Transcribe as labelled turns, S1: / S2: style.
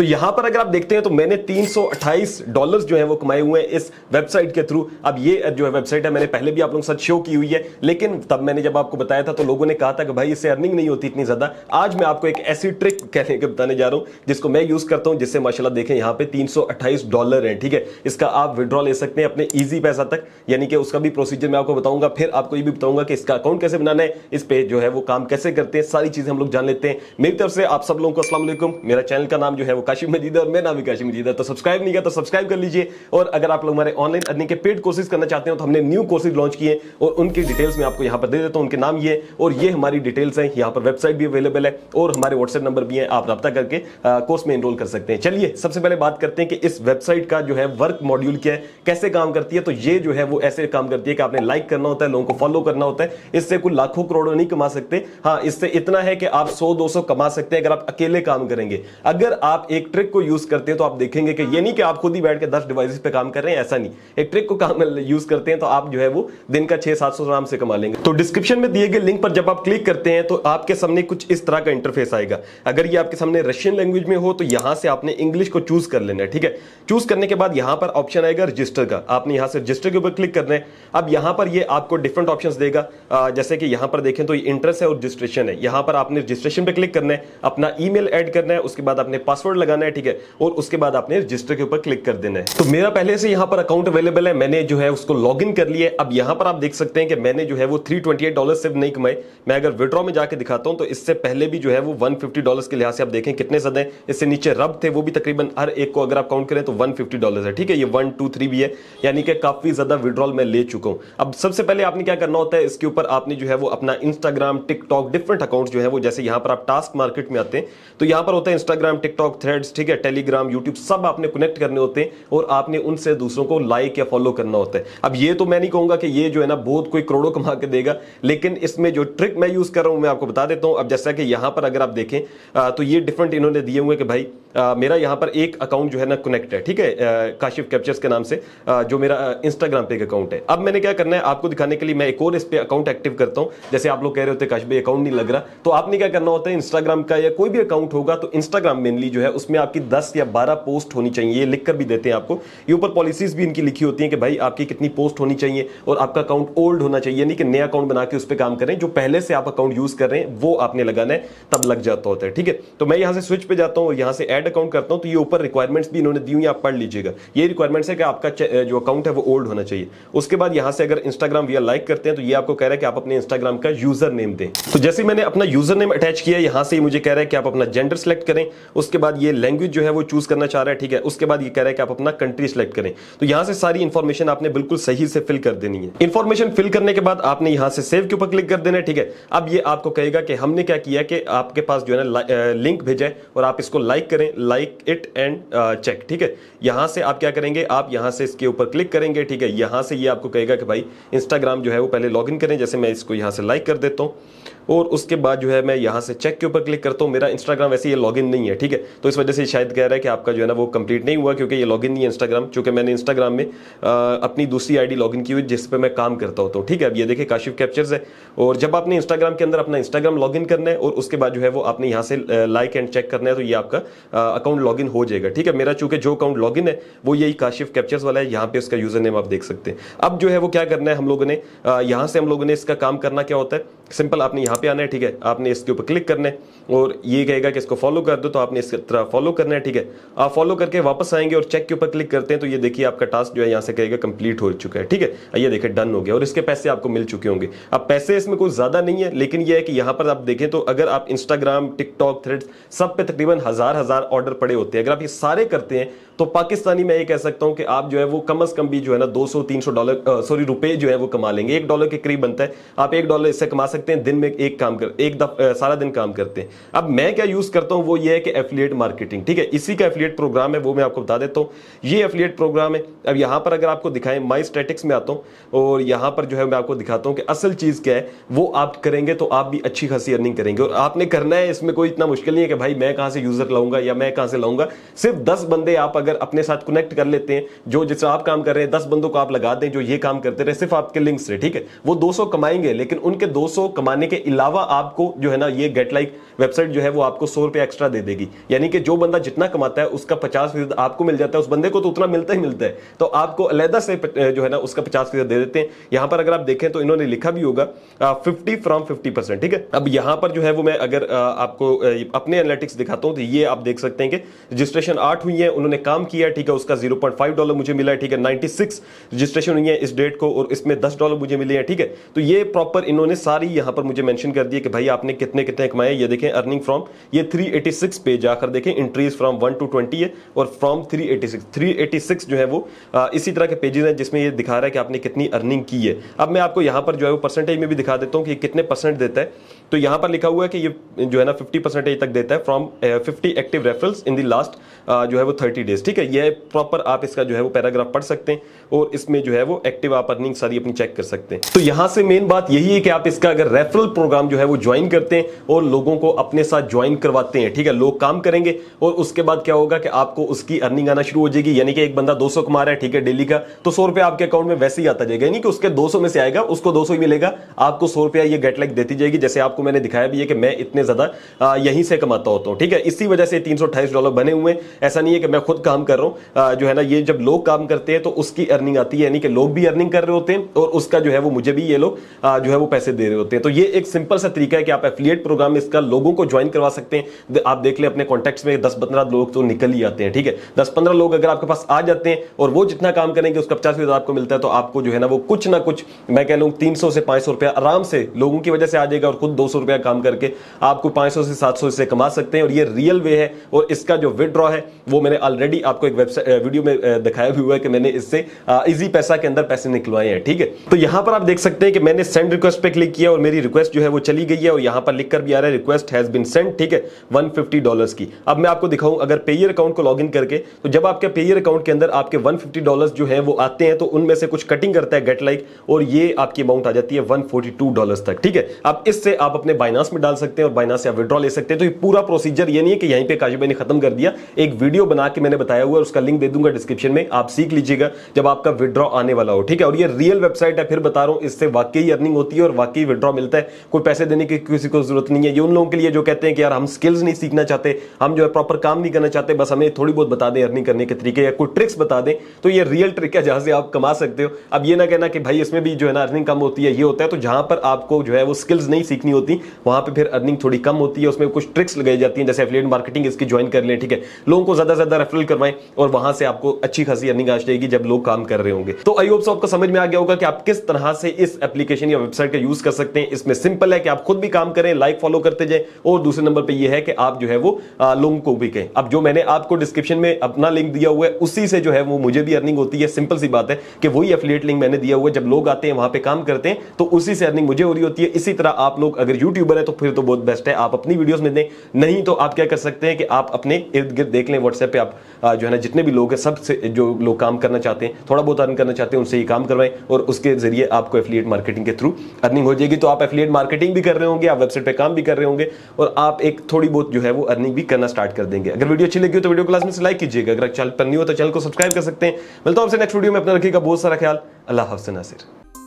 S1: तो यहां पर अगर आप देखते हैं तो मैंने 328 डॉलर्स जो है वो कमाए हुए हैं इस वेबसाइट के थ्रू अब ये जो है वेबसाइट है मैंने पहले भी आप लोगों के साथ शो की हुई है लेकिन तब मैंने जब आपको बताया था तो लोगों ने कहा था कि भाई इससे अर्निंग नहीं होती इतनी ज्यादा आज मैं आपको एक ऐसी ट्रिक कहने के बताने जा रहा हूं जिसको मैं यूज करता हूं जिससे माशाला देखें यहां पर तीन डॉलर है ठीक है इसका आप विड्रॉ ले सकते हैं अपने ईजी पैसा तक यानी कि उसका भी प्रोसीजर मैं आपको बताऊंगा फिर आपको ये भी बताऊंगा कि इसका अकाउंट कैसे बनाना है इस पे जो है वो काम कैसे करते हैं सारी चीजें हम लोग जान लेते हैं मेरी तरफ से आप सब लोगों को असला मेरा चैनल का नाम जो है वो काशी मजीद और मेरा नाम भी काशी मजीद है तो सब्सक्राइब नहीं किया तो सब्सक्राइब कर लीजिए और अगर आप लोग हमारे ऑनलाइन अर्निंग के पेड कोर्सेज करना चाहते हो तो हमने न्यू कोर्सेज लॉन्च किए और उनकी डिटेल्स मैं आपको यहाँ पर दे देता हूँ उनके नाम ये और ये हमारी डिटेल्स हैं यहाँ पर वेबसाइट भी अवेलेबल है और हमारे व्हाट्सएप नंबर भी है आप रब्ता करके कोर्स में इनरोल कर सकते हैं चलिए सबसे पहले बात करते हैं कि इस वेबसाइट का जो है वर्क मॉड्यूल क्या है कैसे काम करती है तो ये जो है वो ऐसे काम करती है कि आपने लाइक करना होता है लोगों को फॉलो करना होता है इससे कुछ लाखों करोड़ों नहीं कमा सकते हाँ इससे इतना है कि आप सौ दो कमा सकते हैं अगर आप अकेले काम करेंगे अगर आप एक एक ट्रिक को यूज करते हैं तो आप देखेंगे कि ये नहीं कि आप खुद ही बैठ के दस डिवाइस पे काम कर रहे हैं ऐसा नहीं एक ट्रिक को काम यूज करते हैं तो आप जो है वो दिन का छह सात सौ आराम से कमा लेंगे तो डिस्क्रिप्शन में दिए गए लिंक पर जब आप क्लिक करते हैं तो आपके सामने कुछ इस तरह का इंटरफेस आएगा अगर ये आपके सामने रशियन लैंग्वेज में हो तो यहां से आपने इंग्लिश को चूज कर लेना है ठीक है चूज करने के बाद यहां पर ऑप्शन आएगा रजिस्टर का आपने यहां से रजिस्टर के ऊपर क्लिक करना है अब यहां पर ये आपको डिफरेंट ऑप्शन देगा जैसे कि यहां पर देखें तो इंटरेस्ट है और रजिस्ट्रेशन है यहां पर आपने रजिस्ट्रेशन पर क्लिक करना है अपना ई मेल करना है उसके बाद अपने पासवर्ड लगाना है ठीक है और उसके बाद आपने रजिस्टर के ऊपर क्लिक कर देना है तो मेरा पहले से यहां पर अकाउंट अवेलेबल है मैंने जो है उसको लॉग कर लिया है अब यहां पर आप देख सकते हैं कि मैंने जो है वो थ्री डॉलर सिर्फ नहीं कमाए मैं अगर विड्रॉ में जाकर दिखाता हूं तो इससे पहले भी जो है वो वन डॉलर के लिहाज से आप देखें कितने सदे इससे नीचे रब थे वो भी तकरीबन हर एक को अगर आप काउंट करें तो वन डॉलर है ठीक है ये वन टू थ्री भी है यानी कि काफी ज्यादा विड्रॉल मैं ले चुका हूं अब सबसे पहले आपने क्या करना होता है इसके ऊपर आपने जो है वो अपना इंस्टाग्राम टिकटॉक डिफरेंट अकाउंट जो है वो जैसे यहां पर आप टास्क मार्केट में आते हैं तो यहां पर होता है इंस्टाग्राम टिकटॉक थ्रेड थ्रेड्स ठीक है टेलीग्राम यूट्यूब सब आपने कनेक्ट करने होते हैं और आपने उनसे दूसरों को लाइक या फॉलो करना होता है अब ये तो मैं नहीं कहूंगा कि ये जो है ना बहुत कोई करोड़ों कमा के देगा लेकिन इसमें जो ट्रिक मैं यूज कर रहा हूं मैं आपको बता देता हूं अब जैसा कि यहां पर अगर आप देखें तो ये डिफरेंट इन्होंने दिए हुए कि भाई आ, मेरा यहाँ पर एक अकाउंट जो है ना कनेक्ट है ठीक है काशिफ कैप्चर्स के नाम से आ, जो मेरा इंस्टाग्राम पे एक अकाउंट है अब मैंने क्या करना है आपको दिखाने के लिए मैं एक और इस पे अकाउंट एक्टिव करता हूँ जैसे आप लोग कह रहे होते काशिफ भाई अकाउंट नहीं लग रहा तो आपने क्या करना होता है इंस्टाग्राम का या कोई भी अकाउंट होगा तो इंस्टाग्राम मेनली जो है उसमें आपकी दस या बारह पोस्ट होनी चाहिए ये लिख कर भी देते हैं आपको ये ऊपर पॉलिसीज भी इनकी लिखी होती है कि भाई आपकी कितनी पोस्ट होनी चाहिए और आपका अकाउंट ओल्ड होना चाहिए यानी कि नया अकाउंट बना के उस पर काम करें जो पहले से आप अकाउंट यूज कर रहे हैं वो आपने लगाना है तब लग जाता होता है ठीक है तो मैं यहाँ से स्विच पे जाता हूँ यहाँ से एड एड अकाउंट करता हूं तो ये ऊपर रिक्वायरमेंट्स भी इन्होंने दी हुई आप पढ़ लीजिएगा ये रिक्वायरमेंट्स है कि आपका जो अकाउंट है वो ओल्ड होना चाहिए उसके बाद यहां से अगर इंस्टाग्राम वी लाइक करते हैं तो ये आपको कह रहा है कि आप अपने इंस्टाग्राम का यूजर नेम दें तो जैसे मैंने अपना यूजर नेम अटैच किया यहां से मुझे कह रहा है कि आप अपना जेंडर सेलेक्ट करें उसके बाद ये लैंग्वेज जो है वो चूज करना चाह रहा है ठीक है उसके बाद ये कह रहा है कि आप अपना कंट्री सेलेक्ट करें तो यहां से सारी इंफॉर्मेशन आपने बिल्कुल सही से फिल कर देनी है इंफॉर्मेशन फिल करने के बाद आपने यहां से सेव के ऊपर क्लिक कर देना है ठीक है अब ये आपको कहेगा कि हमने क्या किया कि आपके पास जो है ना लिंक भेजा है और आप इसको लाइक करें लाइक इट एंड चेक ठीक है यहां से आप क्या करेंगे आप यहां से इसके ऊपर क्लिक करेंगे ठीक है यहां से ये यह आपको कहेगा कि भाई इंस्टाग्राम जो है वो पहले लॉग करें जैसे मैं इसको यहां से लाइक कर देता हूं और उसके बाद जो है मैं यहाँ से चेक के ऊपर क्लिक करता हूँ मेरा इंस्टाग्राम वैसे ये लॉगिन नहीं है ठीक है तो इस वजह से शायद कह रहा है कि आपका जो है ना वो कंप्लीट नहीं हुआ क्योंकि ये लॉगिन नहीं है इंस्टाग्राम चूंकि मैंने इंस्टाग्राम में आ, अपनी दूसरी आईडी लॉगिन की हुई जिस पर मैं काम करता होता हूँ ठीक है अब ये देखिए काशिफ कैप्चर्स है और जब आपने इंस्टाग्राम के अंदर अपना इंस्टाग्राम इन करना है और उसके बाद जो है वो आपने यहाँ से लाइक एंड चेक करना है तो ये आपका अकाउंट लॉग हो जाएगा ठीक है मेरा चूंकि जो अकाउंट लॉग है वो यही काशिफ कैप्चर्स वाला है यहाँ पे उसका यूजर नेम आप देख सकते हैं अब जो है वो क्या करना है हम लोगों ने यहाँ से हम लोगों ने इसका काम करना क्या होता है सिंपल आपने यहाँ पे आना है ठीक है आपने इसके ऊपर क्लिक करना है और ये कहेगा कि इसको फॉलो कर दो तो आपने इस तरह फॉलो करना है ठीक है आप फॉलो करके वापस आएंगे और चेक के ऊपर क्लिक करते हैं तो ये देखिए आपका टास्क जो है यहाँ से कहेगा कंप्लीट हो चुका है ठीक है ये देखिए डन हो गया और इसके पैसे आपको मिल चुके होंगे अब पैसे इसमें कुछ ज़्यादा नहीं है लेकिन यह है कि यहाँ पर आप देखें तो अगर आप इंस्टाग्राम टिकटॉक थ्रेड सब पे तकरीबन हज़ार हज़ार ऑर्डर पड़े होते हैं अगर आप ये सारे करते हैं तो पाकिस्तानी मैं ये कह सकता हूँ कि आप जो है वो कम अज़ कम भी जो है ना 200 300 डॉलर सॉरी रुपए जो है वो कमा लेंगे एक डॉलर के करीब बनता है आप एक डॉलर इससे कमा सकते सकते हैं दिन में एक काम कर एक दफ, आ, सारा दिन काम करते हैं अब मैं क्या यूज करता हूं वो ये है कि एफिलिएट मार्केटिंग ठीक है इसी का एफिलिएट प्रोग्राम है वो मैं आपको बता देता हूं ये एफिलिएट प्रोग्राम है अब यहां पर अगर आपको दिखाएं माई स्टेटिक्स में आता हूं और यहां पर जो है मैं आपको दिखाता हूं कि असल चीज क्या है वो आप करेंगे तो आप भी अच्छी खासी अर्निंग करेंगे और आपने करना है इसमें कोई इतना मुश्किल नहीं है कि भाई मैं कहां से यूजर लाऊंगा या मैं कहां से लाऊंगा सिर्फ दस बंदे आप अगर अपने साथ कनेक्ट कर लेते हैं जो जिससे आप काम कर रहे हैं दस बंदों को आप लगा दें जो ये काम करते रहे सिर्फ आपके लिंक से ठीक है वो 200 कमाएंगे लेकिन उनके 200 कमाने के अलावा आपको जो है ना ये गेट लाइक वेबसाइट जो है वो आपको सौ रुपए एक्स्ट्रा दे देगी यानी कि जो बंदा जितना कमाता है उसका पचास फीसद आपको मिल जाता है उस बंदे को तो उतना मिलता ही मिलता है तो आपको अलहदा से जो है ना उसका पचास फीसद दे देते हैं यहां पर अगर आप देखें तो इन्होंने लिखा भी होगा फिफ्टी फ्रॉम फिफ्टी परसेंट ठीक है अब यहां पर जो है वो मैं अगर आपको अपने एनालिटिक्स दिखाता हूं तो ये आप देख सकते हैं कि रजिस्ट्रेशन आठ हुई है उन्होंने काम किया ठीक है उसका जीरो डॉलर मुझे मिला है ठीक है नाइनटी रजिस्ट्रेशन हुई है इस डेट को और इसमें दस डॉलर मुझे मिले हैं ठीक है तो ये प्रॉपर इन्होंने सारी यहां पर मुझे मेंशन कर दिया कि भाई आपने कितने कितने कमाए ये देखें अर्निंग फ्रॉम ये 386 पे जाकर देखें इंट्रीज फ्रॉम 1 टू 20 है और फ्रॉम 386 386 जो है वो आ, इसी तरह के पेजेस हैं जिसमें ये दिखा रहा है कि आपने कितनी अर्निंग की है अब मैं आपको यहां पर जो है वो परसेंटेज में भी दिखा देता हूँ कि कितने परसेंट देता है तो यहां पर लिखा हुआ है कि ये जो है ना फिफ्टी तक देता है from fifty active referrals in the last जो है वो थर्टी डेज ठीक है यह प्रॉपर आप इसका जो है वो पैराग्राफ पढ़ सकते हैं और इसमें जो है वो एक्टिव आप अर्निंग सारी अपनी चेक कर सकते हैं तो यहाँ से मेन बात यही है कि आप इसका अगर रेफरल प्रोग्राम जो है वो ज्वाइन करते हैं और लोगों को अपने साथ ज्वाइन करवाते हैं ठीक है लोग काम करेंगे और उसके बाद क्या होगा कि आपको उसकी अर्निंग आना शुरू हो जाएगी यानी कि एक बंदा दो सौ कमा रहा है ठीक है डेली का तो सौ रुपया आपके अकाउंट में वैसे ही आता जाएगा यानी कि उसके दो में से आएगा उसको दो ही मिलेगा आपको सौ रुपया ये गेट लाइक देती जाएगी जैसे आपको मैंने दिखाया भी है कि मैं इतने ज्यादा यहीं से कमाता होता हूँ ठीक है इसी वजह से तीन डॉलर बने हुए ऐसा नहीं है कि मैं खुद काम कर रहा हूं जो है ना ये जब लोग काम करते हैं तो उसकी अर्निंग आती है यानी कि लोग भी अर्निंग कर रहे होते हैं और उसका जो है वो मुझे भी ये लोग जो है वो पैसे दे रहे होते हैं तो ये एक सिंपल सा तरीका है कि आप एफिलियट प्रोग्राम इसका लोगों को ज्वाइन करवा सकते हैं आप देख ले अपने कॉन्टेक्ट में दस पंद्रह लोग तो निकल ही आते हैं ठीक है दस पंद्रह लोग अगर आपके पास आ जाते हैं और वो जितना काम करेंगे उसका पचास फीसद आपको मिलता है तो आपको जो है ना वो कुछ ना कुछ मैं कह लूँ तीन से पाँच रुपया आराम से लोगों की वजह से आ जाएगा और खुद दो रुपया काम करके आपको पाँच से सात से कमा सकते हैं और ये रियल वे है और इसका जो विदड्रॉ है है वो मैंने ऑलरेडी आपको एक वेबसाइट वीडियो में दिखाया भी हुआ है कि मैंने इससे इजी पैसा के अंदर पैसे निकलवाए हैं ठीक है तो यहां पर आप देख सकते हैं कि मैंने सेंड रिक्वेस्ट पे क्लिक किया और मेरी रिक्वेस्ट जो है वो चली गई है और यहां पर लिखकर भी आ रहा है रिक्वेस्ट हैज बिन सेंड ठीक है वन डॉलर्स की अब मैं आपको दिखाऊं अगर पेयर अकाउंट को लॉग इन करके तो जब आपके पेयर अकाउंट के अंदर आपके वन डॉलर्स जो है वो आते हैं तो उनमें से कुछ कटिंग करता है गेट लाइक और ये आपकी अमाउंट आ जाती है वन डॉलर्स तक ठीक है अब इससे आप अपने बाइनास में डाल सकते हैं और बाइनास से आप विड्रॉ ले सकते हैं तो ये पूरा प्रोसीजर ये नहीं है कि यहीं पर काशिबा ने खत्म कर दिया एक एक वीडियो बना के मैंने बताया हुआ है उसका लिंक दे दूंगा डिस्क्रिप्शन में आप सीख लीजिएगा जब आपका विड्रॉ आने वाला हो ठीक है और ये रियल वेबसाइट है फिर बता रहा हूं इससे वाकई अर्निंग होती है और वाकई विड्रॉ मिलता है कोई पैसे देने की किसी को जरूरत नहीं है ये उन लोगों के लिए जो कहते हैं कि यार हम स्किल्स नहीं सीखना चाहते हम जो है प्रॉपर काम नहीं करना चाहते बस हमें थोड़ी बहुत बता दें अर्निंग करने के तरीके या कोई ट्रिक्स बता दें तो ये रियल ट्रिक है जहां से आप कमा सकते हो अब ये ना कहना कि भाई इसमें भी जो है ना अर्निंग कम होती है ये होता है तो जहां पर आपको जो है वो स्किल्स नहीं सीखनी होती वहां पर फिर अर्निंग थोड़ी कम होती है उसमें कुछ ट्रिक्स लगाई जाती है जैसे एफिलेट मार्केटिंग इसकी ज्वाइन कर लें ठीक है लोग लोगों को ज्यादा से ज्यादा रेफरल करवाएं और वहां से आपको अच्छी खासी अर्निंग आ जाएगी जब लोग काम कर रहे होंगे तो आई होप सो आपको समझ में आ गया होगा कि आप किस तरह से इस एप्लीकेशन या वेबसाइट का यूज कर सकते हैं इसमें सिंपल है कि आप खुद भी काम करें लाइक फॉलो करते जाए और दूसरे नंबर पर यह है कि आप जो है वो लोगों को भी कहें अब जो मैंने आपको डिस्क्रिप्शन में अपना लिंक दिया हुआ है उसी से जो है वो मुझे भी अर्निंग होती है सिंपल सी बात है कि वही एफिलिएट लिंक मैंने दिया हुआ है जब लोग आते हैं वहां पर काम करते हैं तो उसी से अर्निंग मुझे हो रही होती है इसी तरह आप लोग अगर यूट्यूबर है तो फिर तो बहुत बेस्ट है आप अपनी वीडियोस में दें नहीं तो आप क्या कर सकते हैं कि आप अपने इर्द गिर्द देखें निकलें व्हाट्सएप पे आप जो है ना जितने भी लोग हैं सब से जो लोग काम करना चाहते हैं थोड़ा बहुत अर्न करना चाहते हैं उनसे ये काम करवाएं और उसके जरिए आपको एफिलिएट मार्केटिंग के थ्रू अर्निंग हो जाएगी तो आप एफिलिएट मार्केटिंग भी कर रहे होंगे आप वेबसाइट पर काम भी कर रहे होंगे और आप एक थोड़ी बहुत जो है वो अर्निंग भी करना स्टार्ट कर देंगे अगर वीडियो अच्छी लगी हो तो वीडियो क्लास में से लाइक कीजिएगा अगर चैनल पर नहीं हो तो चैनल को सब्सक्राइब कर सकते हैं मिलता हूँ आपसे नेक्स्ट वीडियो में अपना रखिएगा बहुत सारा ख्याल अल्लाह हाफ नासिर